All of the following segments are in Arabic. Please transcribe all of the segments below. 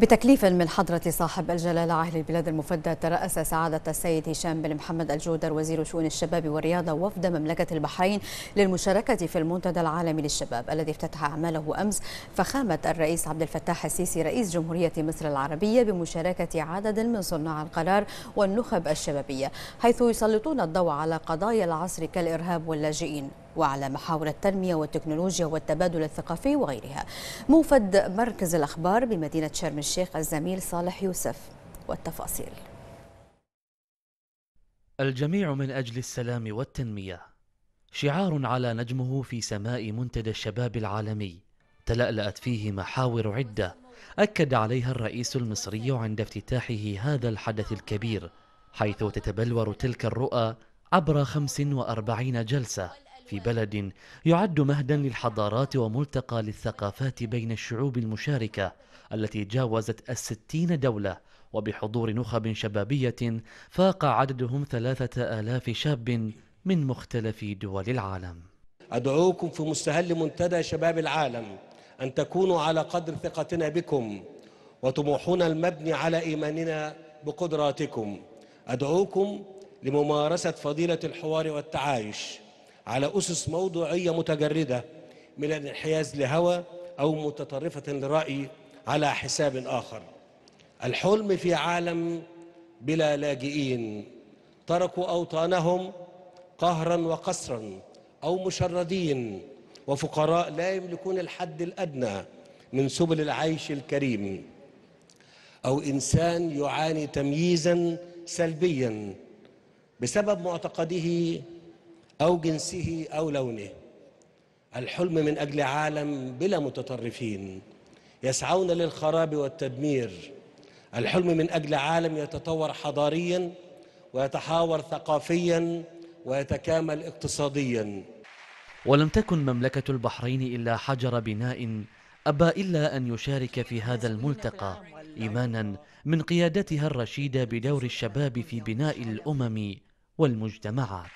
بتكليف من حضرة صاحب الجلالة عهل البلاد المفدى ترأس سعادة السيد هشام بن محمد الجودر وزير شؤون الشباب والرياضة وفد مملكة البحرين للمشاركة في المنتدى العالمي للشباب الذي افتتح أعماله أمس فخامة الرئيس عبد الفتاح السيسي رئيس جمهورية مصر العربية بمشاركة عدد من صناع القرار والنخب الشبابية حيث يسلطون الضوء على قضايا العصر كالإرهاب واللاجئين وعلى محاور التنمية والتكنولوجيا والتبادل الثقافي وغيرها موفد مركز الأخبار بمدينة شرم الشيخ الزميل صالح يوسف والتفاصيل الجميع من أجل السلام والتنمية شعار على نجمه في سماء منتدى الشباب العالمي تلألأت فيه محاور عدة أكد عليها الرئيس المصري عند افتتاحه هذا الحدث الكبير حيث تتبلور تلك الرؤى عبر 45 جلسة في بلد يعد مهدا للحضارات وملتقى للثقافات بين الشعوب المشاركة التي جاوزت الستين دولة وبحضور نخب شبابية فاق عددهم ثلاثة آلاف شاب من مختلف دول العالم أدعوكم في مستهل منتدى شباب العالم أن تكونوا على قدر ثقتنا بكم وطموحنا المبني على إيماننا بقدراتكم أدعوكم لممارسة فضيلة الحوار والتعايش على أسس موضوعية متجردة من الانحياز لهوى أو متطرفة لرأي على حساب آخر الحلم في عالم بلا لاجئين تركوا أوطانهم قهرا وقسرا أو مشردين وفقراء لا يملكون الحد الأدنى من سبل العيش الكريم أو إنسان يعاني تمييزا سلبيا بسبب معتقده أو جنسه أو لونه الحلم من أجل عالم بلا متطرفين يسعون للخراب والتدمير الحلم من أجل عالم يتطور حضاريا ويتحاور ثقافيا ويتكامل اقتصاديا ولم تكن مملكة البحرين إلا حجر بناء أبى إلا أن يشارك في هذا الملتقى إيمانا من قيادتها الرشيدة بدور الشباب في بناء الأمم والمجتمعات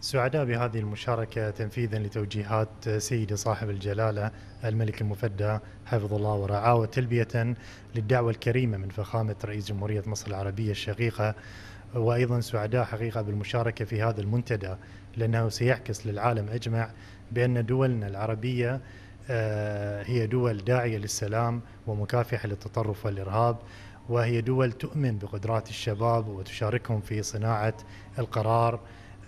سعداء بهذه المشاركة تنفيذا لتوجيهات سيدي صاحب الجلالة الملك المفدى حفظ الله ورعاه وتلبية للدعوة الكريمة من فخامة رئيس جمهورية مصر العربية الشقيقة وأيضا سعداء حقيقة بالمشاركة في هذا المنتدى لأنه سيعكس للعالم أجمع بأن دولنا العربية آه، هي دول داعية للسلام ومكافحة للتطرف والإرهاب وهي دول تؤمن بقدرات الشباب وتشاركهم في صناعة القرار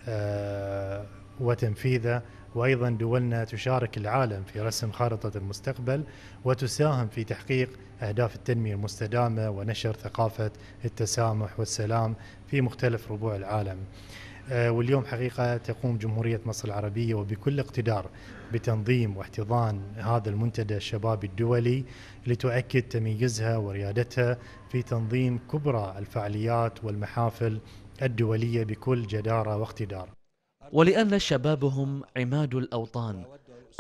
آه، وتنفيذه وايضا دولنا تشارك العالم في رسم خارطه المستقبل وتساهم في تحقيق اهداف التنميه المستدامه ونشر ثقافه التسامح والسلام في مختلف ربوع العالم. آه، واليوم حقيقة تقوم جمهورية مصر العربية وبكل اقتدار بتنظيم واحتضان هذا المنتدى الشبابي الدولي لتؤكد تميزها وريادتها في تنظيم كبرى الفعاليات والمحافل الدولية بكل جدارة واقتدار ولأن الشباب هم عماد الأوطان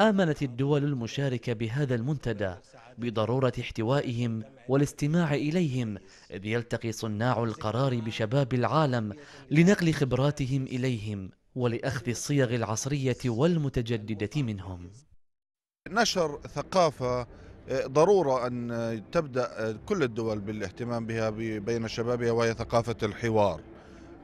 آمنت الدول المشاركة بهذا المنتدى بضرورة احتوائهم والاستماع إليهم إذ يلتقي صناع القرار بشباب العالم لنقل خبراتهم إليهم ولأخذ الصيغ العصرية والمتجددة منهم نشر ثقافة آه، ضرورة أن تبدأ كل الدول بالاهتمام بها بين شبابها وهي ثقافة الحوار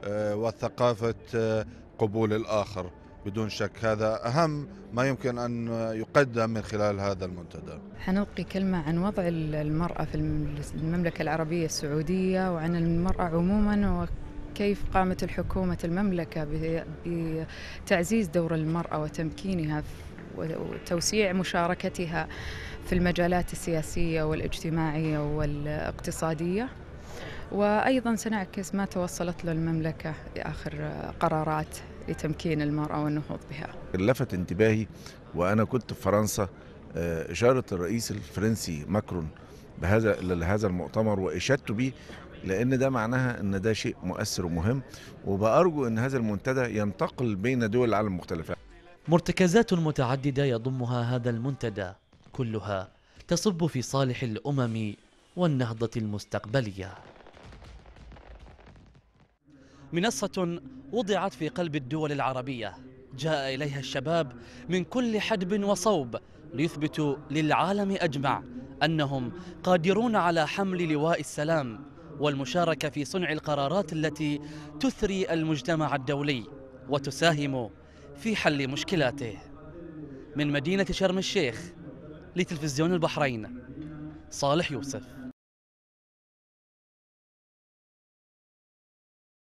آه، وثقافة آه، قبول الآخر بدون شك هذا أهم ما يمكن أن يقدم من خلال هذا المنتدى حنلقي كلمة عن وضع المرأة في المملكة العربية السعودية وعن المرأة عموما وكيف قامت الحكومة المملكة بتعزيز دور المرأة وتمكينها وتوسيع مشاركتها في المجالات السياسية والاجتماعية والاقتصادية وأيضا سنعكس ما توصلت له المملكة آخر قرارات لتمكين المرأة والنهوض بها لفت انتباهي وأنا كنت في فرنسا آه، إشارة الرئيس الفرنسي ماكرون بهذا لهذا المؤتمر وإشادته به لأن ده معناها أن ده شيء مؤثر ومهم وبأرجو أن هذا المنتدى ينتقل بين دول العالم المختلفة مرتكزات متعددة يضمها هذا المنتدى كلها تصب في صالح الأمم والنهضة المستقبلية منصة وضعت في قلب الدول العربية جاء إليها الشباب من كل حدب وصوب ليثبتوا للعالم أجمع أنهم قادرون على حمل لواء السلام والمشاركة في صنع القرارات التي تثري المجتمع الدولي وتساهم في حل مشكلاته من مدينة شرم الشيخ لتلفزيون البحرين صالح يوسف